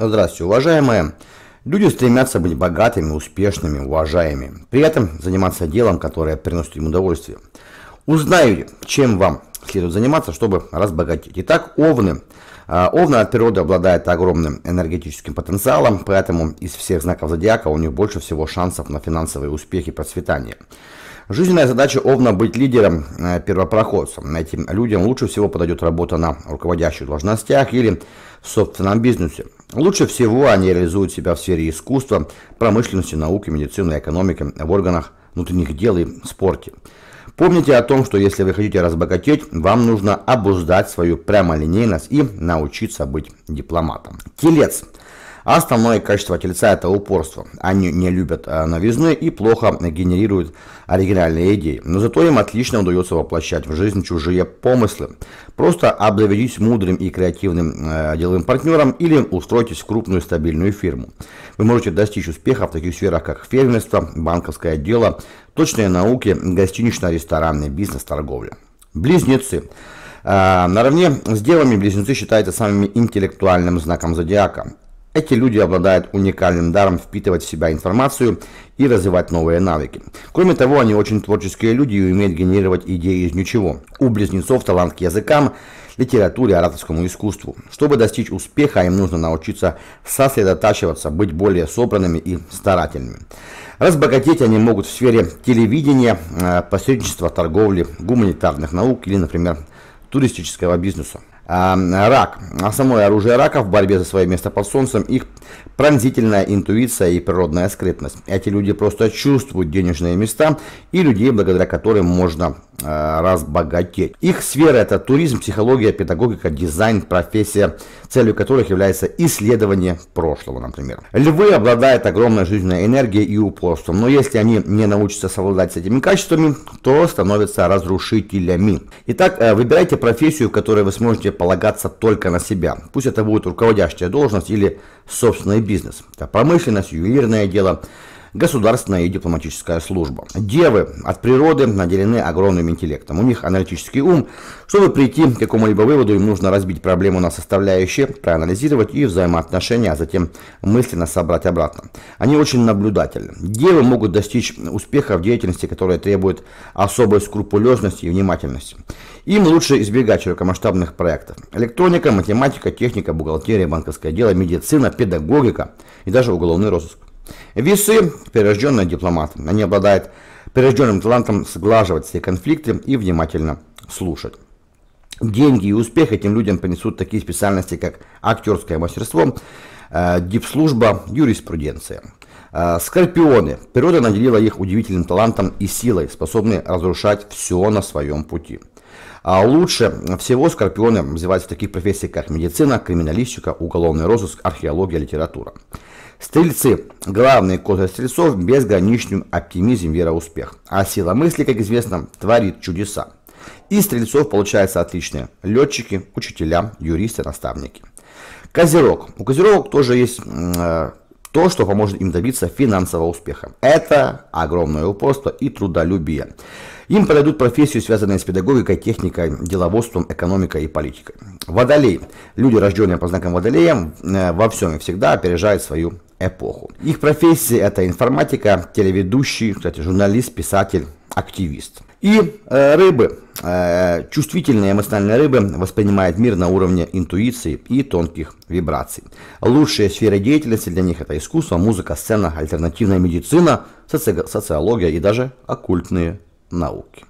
Здравствуйте, уважаемые. Люди стремятся быть богатыми, успешными, уважаемыми. При этом заниматься делом, которое приносит им удовольствие. Узнаю, чем вам следует заниматься, чтобы разбогатеть. Итак, овны. А, овны от природы обладают огромным энергетическим потенциалом, поэтому из всех знаков зодиака у них больше всего шансов на финансовые успехи и процветание. Жизненная задача Овна быть лидером, э, первопроходцем. Этим людям лучше всего подойдет работа на руководящих должностях или в собственном бизнесе. Лучше всего они реализуют себя в сфере искусства, промышленности, науки, медицины, экономики, в органах внутренних дел и спорте. Помните о том, что если вы хотите разбогатеть, вам нужно обуздать свою прямолинейность и научиться быть дипломатом. Телец – основное качество тельца – это упорство. Они не любят э, новизны и плохо генерируют оригинальные идеи. Но зато им отлично удается воплощать в жизнь чужие помыслы. Просто обзаведитесь мудрым и креативным э, деловым партнером или устройтесь в крупную стабильную фирму. Вы можете достичь успеха в таких сферах, как фермерство, банковское дело, точные науки, гостинично-ресторанный бизнес, торговля. Близнецы. Э, наравне с девами близнецы считаются самыми интеллектуальным знаком зодиака. Эти люди обладают уникальным даром впитывать в себя информацию и развивать новые навыки. Кроме того, они очень творческие люди и умеют генерировать идеи из ничего. У близнецов талант к языкам, литературе, ораторскому искусству. Чтобы достичь успеха, им нужно научиться сосредотачиваться, быть более собранными и старательными. Разбогатеть они могут в сфере телевидения, э, посредничества, торговли, гуманитарных наук или, например, туристического бизнеса. Рак. Основное оружие рака в борьбе за свое место под солнцем их пронзительная интуиция и природная скрытность. Эти люди просто чувствуют денежные места и людей, благодаря которым можно Э, разбогатеть. Их сфера это туризм, психология, педагогика, дизайн, профессия, целью которых является исследование прошлого, например. Львы обладают огромной жизненной энергией и упорством, но если они не научатся совладать с этими качествами, то становятся разрушителями. Итак, э, выбирайте профессию, в которой вы сможете полагаться только на себя. Пусть это будет руководящая должность или собственный бизнес. Это промышленность, ювелирное дело, Государственная и дипломатическая служба. Девы от природы наделены огромным интеллектом. У них аналитический ум. Чтобы прийти к какому-либо выводу, им нужно разбить проблему на составляющие, проанализировать и взаимоотношения, а затем мысленно собрать обратно. Они очень наблюдательны. Девы могут достичь успеха в деятельности, которая требует особой скрупулезности и внимательности. Им лучше избегать широкомасштабных проектов. Электроника, математика, техника, бухгалтерия, банковское дело, медицина, педагогика и даже уголовный розыск. Весы – прирожденный дипломат. Они обладают прирожденным талантом сглаживать все конфликты и внимательно слушать. Деньги и успех этим людям принесут такие специальности, как актерское мастерство, э, дипслужба, юриспруденция. Э, скорпионы. Природа наделила их удивительным талантом и силой, способны разрушать все на своем пути. А лучше всего скорпионы развиваются в таких профессиях, как медицина, криминалистика, уголовный розыск, археология, литература. Стрельцы. Главный козырь стрельцов – безграничным оптимизм, вера, успех. А сила мысли, как известно, творит чудеса. Из стрельцов получаются отличные летчики, учителя, юристы, наставники. Козерог. У козерогов тоже есть э, то, что поможет им добиться финансового успеха. Это огромное упорство и трудолюбие. Им подойдут профессии, связанные с педагогикой, техникой, деловодством, экономикой и политикой. Водолей. Люди, рожденные по знакам Водолея, э, во всем и всегда опережают свою эпоху. Их профессии это информатика, телеведущий, кстати, журналист, писатель, активист. И э, рыбы. Э, чувствительные эмоциональные рыбы воспринимают мир на уровне интуиции и тонких вибраций. Лучшая сфера деятельности для них это искусство, музыка, сцена, альтернативная медицина, соци социология и даже оккультные науки.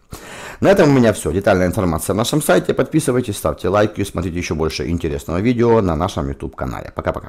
На этом у меня все. Детальная информация на нашем сайте. Подписывайтесь, ставьте лайки, смотрите еще больше интересного видео на нашем YouTube-канале. Пока-пока.